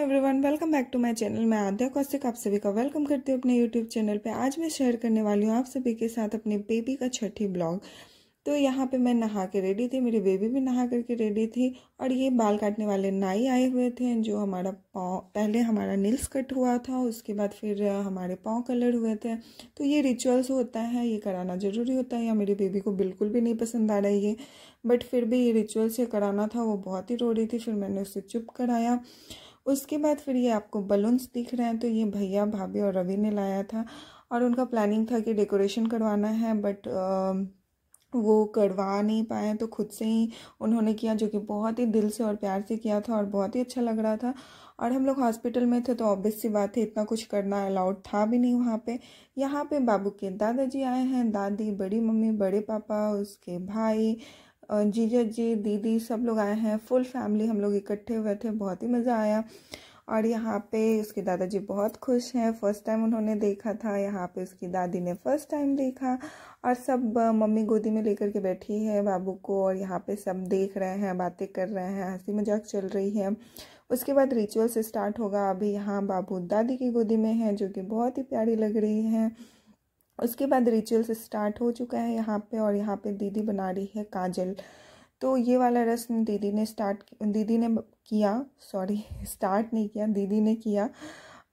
everyone welcome back to my channel मैं आद्या कौशिक आप सभी का वेलकम करती हूँ अपने यूट्यूब चैनल पे आज मैं शेयर करने वाली हूँ आप सभी के साथ अपने बेबी का छठी ब्लॉग तो यहाँ पे मैं नहा के रेडी थी मेरी बेबी भी नहा करके रेडी थी और ये बाल काटने वाले नाई आए हुए थे जो हमारा पाँव पहले हमारा नील्स कट हुआ था उसके बाद फिर हमारे पाँव कलर हुए थे तो ये रिचुअल्स होता है ये कराना ज़रूरी होता है या मेरी बेबी को बिल्कुल भी नहीं पसंद आ रहा है ये बट फिर भी ये रिचुअल्स ये कराना था वो बहुत ही रो रही थी फिर मैंने उसे चुप कराया उसके बाद फिर ये आपको बलून्स दिख रहे हैं तो ये भैया भाभी और रवि ने लाया था और उनका प्लानिंग था कि डेकोरेशन करवाना है बट वो करवा नहीं पाए तो खुद से ही उन्होंने किया जो कि बहुत ही दिल से और प्यार से किया था और बहुत ही अच्छा लग रहा था और हम लोग हॉस्पिटल में थे तो ऑब्वियस सी बात है इतना कुछ करना अलाउड था भी नहीं वहाँ पे यहाँ पे बाबू के दादाजी आए हैं दादी बड़ी मम्मी बड़े पापा उसके भाई जीजा जी दीदी सब लोग आए हैं फुल फैमिली हम लोग इकट्ठे हुए थे बहुत ही मज़ा आया और यहाँ पे उसके दादाजी बहुत खुश हैं फर्स्ट टाइम उन्होंने देखा था यहाँ पे उसकी दादी ने फर्स्ट टाइम देखा और सब मम्मी गोदी में लेकर के बैठी है बाबू को और यहाँ पे सब देख रहे हैं बातें कर रहे हैं हंसी मजाक चल रही है उसके बाद रिचुअल्स स्टार्ट होगा अभी यहाँ बाबू दादी की गोदी में है जो कि बहुत ही प्यारी लग रही है उसके बाद रिचुअल्स स्टार्ट हो चुका है यहाँ पे और यहाँ पे दीदी बना रही है काजल तो ये वाला रस्म दीदी ने स्टार्ट दीदी ने किया सॉरी स्टार्ट नहीं किया दीदी ने किया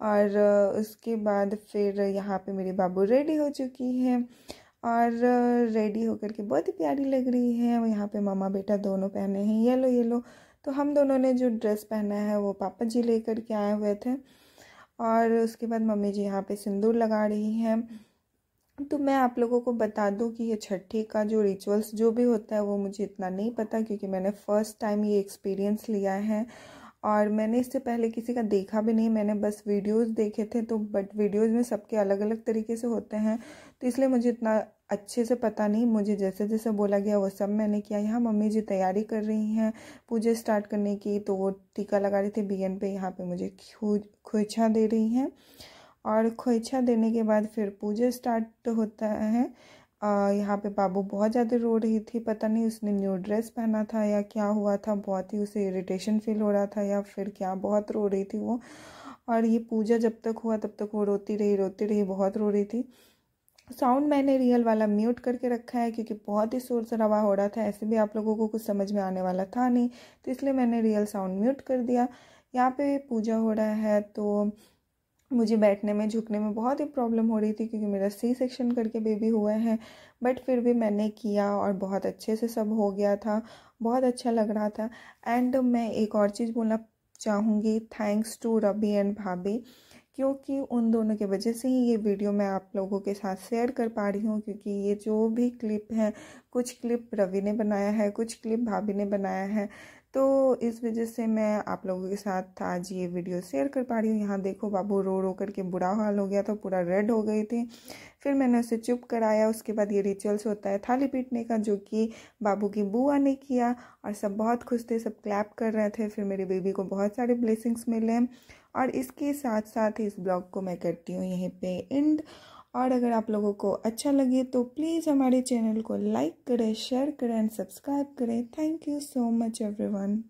और उसके बाद फिर यहाँ पे मेरे बाबू रेडी हो चुकी है और रेडी होकर के बहुत ही प्यारी लग रही है यहाँ पे मामा बेटा दोनों पहने हैं येलो येलो तो हम दोनों ने जो ड्रेस पहना है वो पापा जी लेकर के आए हुए थे और उसके बाद मम्मी जी यहाँ पे सिंदूर लगा रही हैं तो मैं आप लोगों को बता दूं कि ये छठी का जो रिचुअल्स जो भी होता है वो मुझे इतना नहीं पता क्योंकि मैंने फ़र्स्ट टाइम ये एक्सपीरियंस लिया है और मैंने इससे पहले किसी का देखा भी नहीं मैंने बस वीडियोस देखे थे तो बट वीडियोस में सबके अलग अलग तरीके से होते हैं तो इसलिए मुझे इतना अच्छे से पता नहीं मुझे जैसे जैसे बोला गया वो सब मैंने किया यहाँ मम्मी जी तैयारी कर रही हैं पूजा स्टार्ट करने की तो वो टीका लगा रही थी बी पे यहाँ पर मुझे खुचा दे रही हैं और खोइछा देने के बाद फिर पूजा स्टार्ट होता है यहाँ पे बाबू बहुत ज़्यादा रो रही थी पता नहीं उसने न्यू ड्रेस पहना था या क्या हुआ था बहुत ही उसे इरिटेशन फील हो रहा था या फिर क्या बहुत रो रही थी वो और ये पूजा जब तक हुआ तब तक वो रोती रही रोती रही बहुत रो रही थी साउंड मैंने रियल वाला म्यूट करके रखा है क्योंकि बहुत ही शोर शराबा हो रहा था ऐसे भी आप लोगों को कुछ समझ में आने वाला था नहीं तो इसलिए मैंने रियल साउंड म्यूट कर दिया यहाँ पे पूजा हो रहा है तो मुझे बैठने में झुकने में बहुत ही प्रॉब्लम हो रही थी क्योंकि मेरा सी सेक्शन करके बेबी हुआ है बट फिर भी मैंने किया और बहुत अच्छे से सब हो गया था बहुत अच्छा लग रहा था एंड मैं एक और चीज़ बोलना चाहूँगी थैंक्स टू रबी एंड भाभी क्योंकि उन दोनों के वजह से ही ये वीडियो मैं आप लोगों के साथ शेयर कर पा रही हूँ क्योंकि ये जो भी क्लिप हैं कुछ क्लिप रवि ने बनाया है कुछ क्लिप भाभी ने बनाया है तो इस वजह से मैं आप लोगों के साथ आज ये वीडियो शेयर कर पा रही हूँ यहाँ देखो बाबू रो रो करके बुरा हाल हो गया था पूरा रेड हो गए थे फिर मैंने उसे चुप कराया उसके बाद ये रिचुअल्स होता है थाली पीटने का जो कि बाबू की बुआ ने किया और सब बहुत खुश थे सब क्लैप कर रहे थे फिर मेरे बेबी को बहुत सारे ब्लेसिंग्स मिले और इसके साथ साथ इस ब्लॉग को मैं करती हूँ यहीं पर एंड और अगर आप लोगों को अच्छा लगे तो प्लीज़ हमारे चैनल को लाइक करें शेयर करें एंड सब्सक्राइब करें thank you so much everyone